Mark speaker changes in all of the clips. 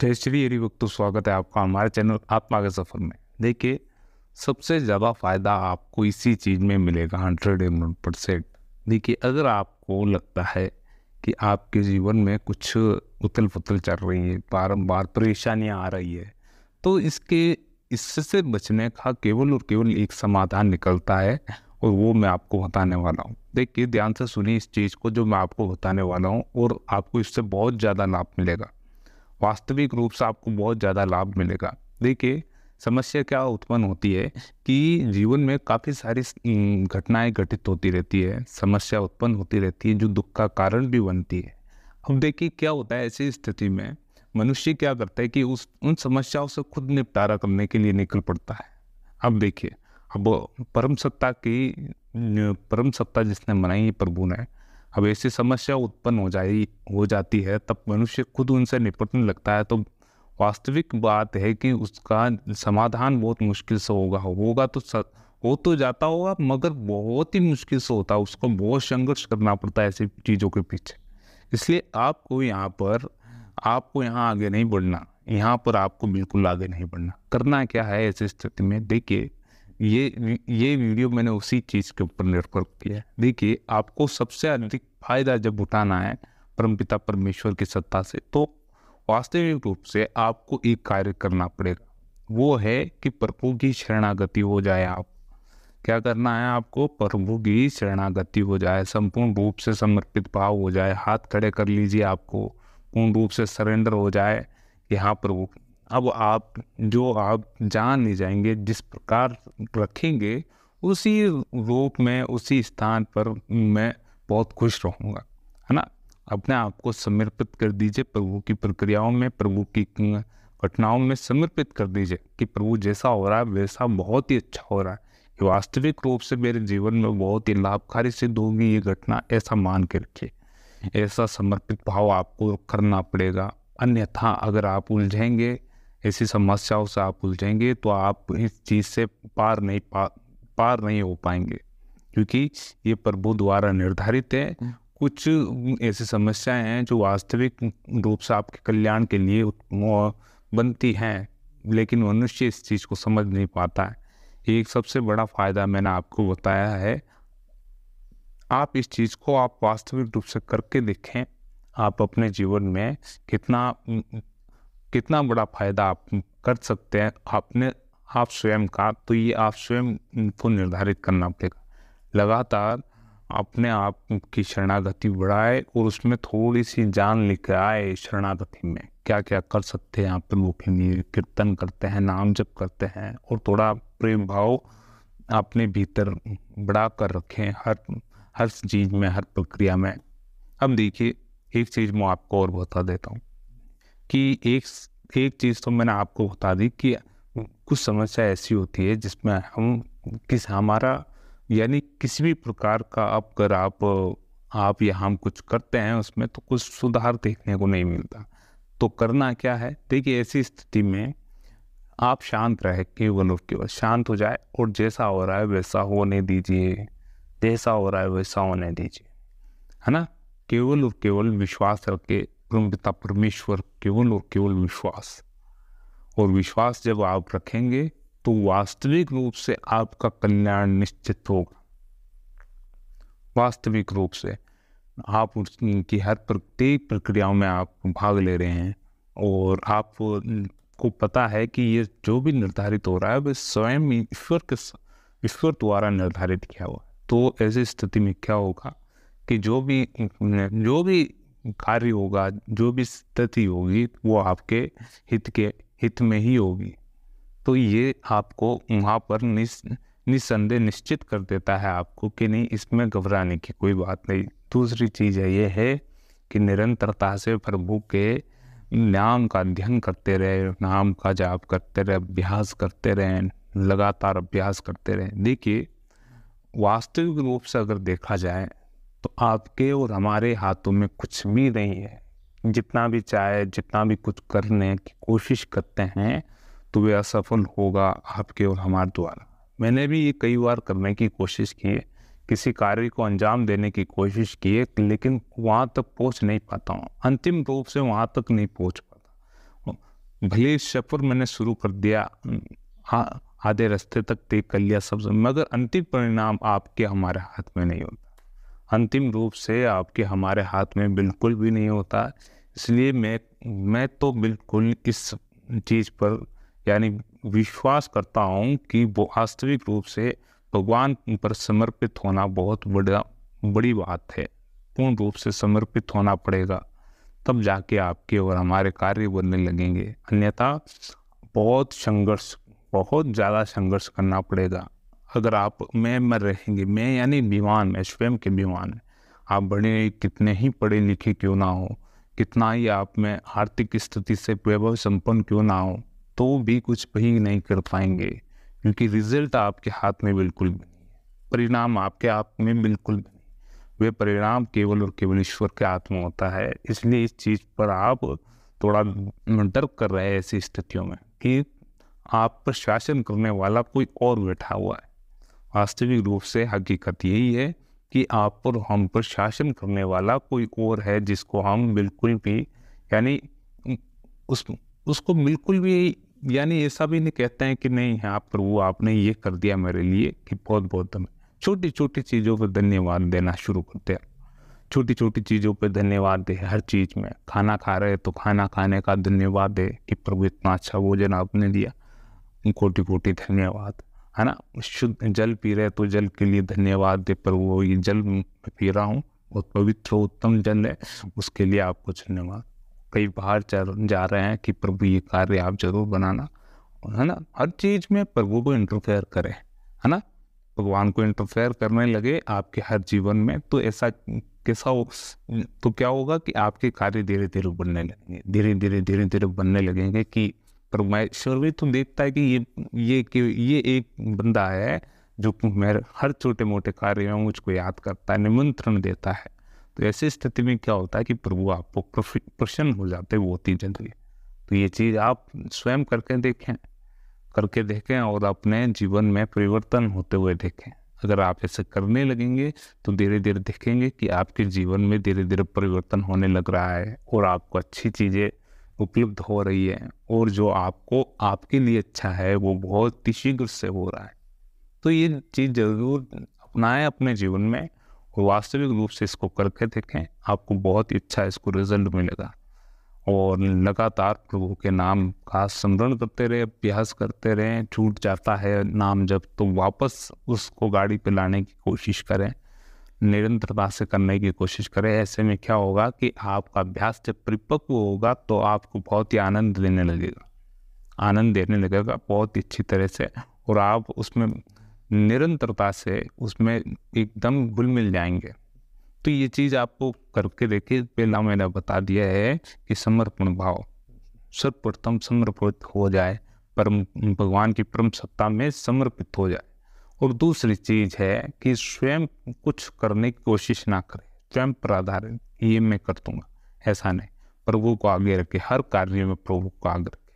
Speaker 1: तेजस्वी हरिभक्त तो स्वागत है आपका हमारे चैनल आत्मा के सफ़र में देखिए सबसे ज़्यादा फ़ायदा आपको इसी चीज़ में मिलेगा हंड्रेड एंड परसेंट देखिए अगर आपको लगता है कि आपके जीवन में कुछ उथल पुथल चल रही है बारम्बार परेशानियाँ आ रही है तो इसके इससे बचने का केवल और केवल एक समाधान निकलता है और वो मैं आपको बताने वाला हूँ देखिए ध्यान से सुनिए इस चीज़ को जो मैं आपको बताने वाला हूँ और आपको इससे बहुत ज़्यादा लाभ मिलेगा वास्तविक रूप से आपको बहुत ज़्यादा लाभ मिलेगा देखिए समस्या क्या उत्पन्न होती है कि जीवन में काफ़ी सारी घटनाएं घटित होती रहती है समस्या उत्पन्न होती रहती है जो दुख का कारण भी बनती है अब देखिए क्या होता है ऐसी स्थिति में मनुष्य क्या करता है कि उस उन समस्याओं से खुद निपटारा करने के लिए निकल पड़ता है अब देखिए अब परम सत्ता की परम सत्ता जिसने मनाई है प्रभु ने अब ऐसी समस्या उत्पन्न हो जाए हो जाती है तब मनुष्य खुद उनसे निपटने लगता है तो वास्तविक बात है कि उसका समाधान बहुत मुश्किल से होगा होगा तो स, हो तो जाता होगा मगर बहुत ही मुश्किल से होता है उसको बहुत संघर्ष करना पड़ता है ऐसी चीज़ों के पीछे इसलिए आपको यहाँ पर आपको यहाँ आगे नहीं बढ़ना यहाँ पर आपको बिल्कुल आगे नहीं बढ़ना करना क्या है ऐसी स्थिति में देखिए ये ये वीडियो मैंने उसी चीज़ के ऊपर निर्भर किया है देखिए आपको सबसे अधिक फायदा जब उठाना है परम पिता परमेश्वर की सत्ता से तो वास्तविक रूप से आपको एक कार्य करना पड़ेगा वो है कि प्रभु की शरणागति हो जाए आप क्या करना है आपको प्रभु की शरणागति हो जाए संपूर्ण रूप से समर्पित भाव हो जाए हाथ खड़े कर लीजिए आपको पूर्ण रूप से सरेंडर हो जाए कि हाँ प्रभु अब आप जो आप जान ले जाएंगे जिस प्रकार रखेंगे उसी रूप में उसी स्थान पर मैं बहुत खुश रहूँगा है ना अपने आप को समर्पित कर दीजिए प्रभु की प्रक्रियाओं में प्रभु की घटनाओं में समर्पित कर दीजिए कि प्रभु जैसा हो रहा है वैसा बहुत ही अच्छा हो रहा है वास्तविक रूप से मेरे जीवन में बहुत ही लाभकारी सिद्ध होगी ये घटना ऐसा मान के रखिए ऐसा समर्पित भाव आपको करना पड़ेगा अन्यथा अगर आप उलझेंगे ऐसी समस्याओं से आप उलझेंगे तो आप इस चीज़ से पार नहीं पा पार नहीं हो पाएंगे क्योंकि ये प्रभु द्वारा निर्धारित है हम्म। कुछ ऐसी समस्याएं हैं जो वास्तविक रूप से आपके कल्याण के लिए बनती हैं लेकिन मनुष्य इस चीज़ को समझ नहीं पाता है एक सबसे बड़ा फ़ायदा मैंने आपको बताया है आप इस चीज़ को आप वास्तविक रूप से करके देखें आप अपने जीवन में कितना कितना बड़ा फ़ायदा आप कर सकते हैं आपने आप स्वयं का तो ये आप स्वयं को निर्धारित करना पड़ेगा लगातार अपने आप की शरणागति बढ़ाए और उसमें थोड़ी सी जान लेकर आए शरणागति में क्या क्या कर सकते हैं आप लोगों तो के कीर्तन करते हैं नाम जप करते हैं और थोड़ा प्रेम भाव अपने भीतर बढ़ा कर रखें हर हर चीज़ में हर प्रक्रिया में अब देखिए एक चीज़ मैं आपको और बता देता हूँ कि एक एक चीज़ तो मैंने आपको बता दी कि कुछ समस्या ऐसी होती है जिसमें हम किस हमारा यानी किसी भी प्रकार का अब अगर आप आप या हम कुछ करते हैं उसमें तो कुछ सुधार देखने को नहीं मिलता तो करना क्या है देखिए ऐसी स्थिति में आप शांत रहे केवल और केवल शांत हो जाए और जैसा हो रहा है वैसा होने दीजिए जैसा हो रहा है वैसा होने दीजिए है ना केवल और केवल विश्वास रख के परमपिता परमेश्वर केवल और केवल विश्वास और विश्वास जब आप रखेंगे तो वास्तविक रूप से आपका कल्याण निश्चित होगा वास्तविक रूप से आप उनकी हर प्रत्येक प्रक्रियाओं में आप भाग ले रहे हैं और आप को पता है कि ये जो भी निर्धारित हो रहा है वह स्वयं ईश्वर के ईश्वर द्वारा निर्धारित किया हुआ है तो ऐसी स्थिति में क्या होगा कि जो भी जो भी कार्य होगा जो भी स्थिति होगी वो आपके हित के हित में ही होगी तो ये आपको वहाँ पर निस निसंदेह निश्चित कर देता है आपको कि नहीं इसमें घबराने की कोई बात नहीं दूसरी चीज़ है ये है कि निरंतरता से प्रभु के नाम का अध्ययन करते रहे नाम का जाप करते रहे अभ्यास करते रहें लगातार अभ्यास करते रहें देखिए वास्तविक रूप से अगर देखा जाए तो आपके और हमारे हाथों में कुछ भी नहीं है जितना भी चाहे जितना भी कुछ करने की कोशिश करते हैं तो वे असफल होगा आपके और हमारे द्वारा मैंने भी ये कई बार करने की कोशिश की है किसी कार्य को अंजाम देने की कोशिश की है लेकिन वहाँ तक पहुँच नहीं पाता हूँ अंतिम रूप से वहाँ तक नहीं पहुँच पाता भले सफ़र मैंने शुरू कर दिया हाँ, आधे रास्ते तक तय कर लिया सब मगर अंतिम परिणाम आपके हमारे हाथ में नहीं होता अंतिम रूप से आपके हमारे हाथ में बिल्कुल भी नहीं होता इसलिए मैं मैं तो बिल्कुल इस चीज़ पर यानी विश्वास करता हूँ कि वो वास्तविक रूप से भगवान पर समर्पित होना बहुत बड़ा बड़ी बात है पूर्ण रूप से समर्पित होना पड़ेगा तब जाके आपके और हमारे कार्य बनने लगेंगे अन्यथा बहुत संघर्ष बहुत ज़्यादा संघर्ष करना पड़ेगा अगर आप मैं मर रहेंगे मैं यानी विमान मैं स्वयं के विमान है आप बड़े कितने ही पढ़े लिखे क्यों ना हो कितना ही आप में आर्थिक स्थिति से वैभव संपन्न क्यों ना हो तो भी कुछ भी नहीं कर पाएंगे क्योंकि रिजल्ट आपके हाथ में बिल्कुल भी नहीं है परिणाम आपके आप में बिल्कुल भी नहीं वे परिणाम केवल और केवल ईश्वर के हाथ में होता है इसलिए इस चीज़ पर आप थोड़ा डर कर रहे हैं ऐसी स्थितियों में कि आप पर शासन करने वाला कोई और बैठा हुआ है वास्तविक रूप से हकीकत यही है कि आप पर हम पर शासन करने वाला कोई और है जिसको हम बिल्कुल भी यानी उस उसको बिल्कुल भी यानी ऐसा भी नहीं कहते हैं कि नहीं है आप पर वो आपने ये कर दिया मेरे लिए कि बहुत बहुत धन्य छोटी छोटी चीज़ों पर धन्यवाद देना शुरू करते हैं छोटी छोटी चीज़ों पर धन्यवाद दे हर चीज़ में खाना खा रहे तो खाना खाने का धन्यवाद दे कि प्रभु इतना अच्छा भोजन आपने दिया कोटि कोटि धन्यवाद है ना शुद्ध जल पी रहे तो जल के लिए धन्यवाद दे पर वो ये जल पी रहा हूँ बहुत पवित्र उत्तम जल है उसके लिए आपको धन्यवाद कई बाहर जा रहे हैं कि प्रभु ये कार्य आप जरूर बनाना है ना हर चीज़ में प्रभु को इंटरफेयर करें है ना भगवान को इंटरफेयर करने लगे आपके हर जीवन में तो ऐसा कैसा हो तो क्या होगा कि आपके कार्य धीरे धीरे बनने लगेंगे धीरे धीरे धीरे धीरे बनने लगेंगे कि परमेश्वर भी तो देखता है कि ये ये कि ये एक बंदा है जो मेरे हर छोटे मोटे कार्य में मुझको याद करता है निमंत्रण देता है तो ऐसी स्थिति में क्या होता है कि प्रभु आपको प्रसन्न हो जाते वो होती जल्दी तो ये चीज़ आप स्वयं करके देखें करके देखें और अपने जीवन में परिवर्तन होते हुए देखें अगर आप ऐसे करने लगेंगे तो धीरे धीरे देखेंगे कि आपके जीवन में धीरे धीरे परिवर्तन होने लग रहा है और आपको अच्छी चीज़ें उपलब्ध हो रही है और जो आपको आपके लिए अच्छा है वो बहुत ही शीघ्र से हो रहा है तो ये चीज़ ज़रूर अपनाएं अपने जीवन में और वास्तविक रूप से इसको करके देखें आपको बहुत ही अच्छा इसको रिजल्ट मिलेगा और लगातार प्रभु के नाम का स्मरण करते रहे अभ्यास करते रहें छूट जाता है नाम जब तो वापस उसको गाड़ी पर लाने की कोशिश करें निरंतरता से करने की कोशिश करें ऐसे में क्या होगा कि आपका अभ्यास जब परिपक्व होगा तो आपको बहुत ही आनंद देने लगेगा आनंद देने लगेगा बहुत ही अच्छी तरह से और आप उसमें निरंतरता से उसमें एकदम घुल मिल जाएंगे तो ये चीज़ आपको करके देखिए पहला मैंने बता दिया है कि समर्पण भाव सर्वप्रथम समर्पित हो जाए परम भगवान की परम सत्ता में समर्पित हो जाए और दूसरी चीज़ है कि स्वयं कुछ करने की कोशिश ना करें स्वयं पर आधारित ये मैं कर दूंगा ऐसा नहीं प्रभु को आगे रखें हर कार्य में प्रभु को आगे रखें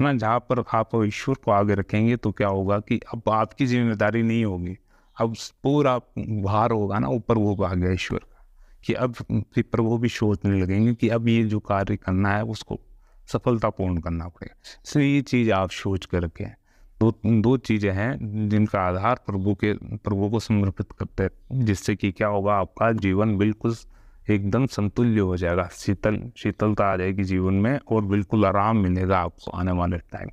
Speaker 1: है ना जहाँ पर आप ईश्वर को आगे रखेंगे तो क्या होगा कि अब आपकी जिम्मेदारी नहीं होगी अब पूरा भार होगा ना वो प्रभु को आगे ईश्वर का कि अब पर प्रभु भी सोचने लगेंगे कि अब ये जो कार्य करना है उसको सफलतापूर्ण करना पड़ेगा इसलिए ये चीज़ आप सोच कर रखें दो दो चीज़ें हैं जिनका आधार प्रभु के प्रभु को समर्पित करते हैं जिससे कि क्या होगा आपका जीवन बिल्कुल एकदम संतुल्य हो जाएगा शीतल शीतलता आ जाएगी जीवन में और बिल्कुल आराम मिलेगा आपको आने वाले टाइम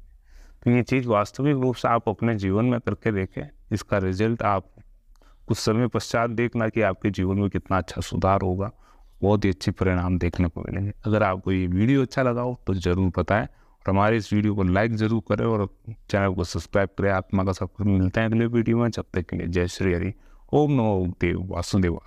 Speaker 1: तो ये चीज़ वास्तविक रूप से आप अपने जीवन में करके देखें इसका रिजल्ट आप कुछ समय पश्चात देखना कि आपके जीवन में कितना अच्छा सुधार होगा बहुत ही अच्छे परिणाम देखने को मिलेंगे अगर आपको ये वीडियो अच्छा लगा हो तो ज़रूर बताएं तो हमारे इस वीडियो को लाइक ज़रूर करें और चैनल को सब्सक्राइब करें आत्मा का सब मिलते हैं अगले वीडियो में जब तक के लिए जय श्री हरि ओम नमो देव वासुदेवा